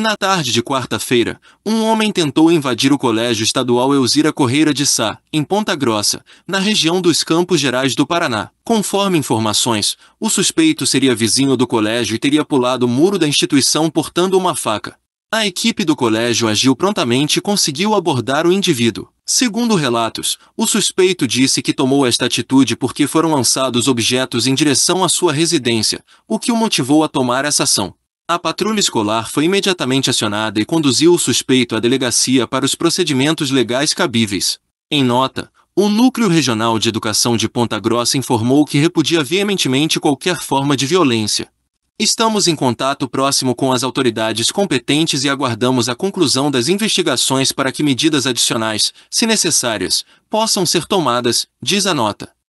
Na tarde de quarta-feira, um homem tentou invadir o Colégio Estadual Elzira Correira de Sá, em Ponta Grossa, na região dos Campos Gerais do Paraná. Conforme informações, o suspeito seria vizinho do colégio e teria pulado o muro da instituição portando uma faca. A equipe do colégio agiu prontamente e conseguiu abordar o indivíduo. Segundo relatos, o suspeito disse que tomou esta atitude porque foram lançados objetos em direção à sua residência, o que o motivou a tomar essa ação. A patrulha escolar foi imediatamente acionada e conduziu o suspeito à delegacia para os procedimentos legais cabíveis. Em nota, o Núcleo Regional de Educação de Ponta Grossa informou que repudia veementemente qualquer forma de violência. Estamos em contato próximo com as autoridades competentes e aguardamos a conclusão das investigações para que medidas adicionais, se necessárias, possam ser tomadas, diz a nota.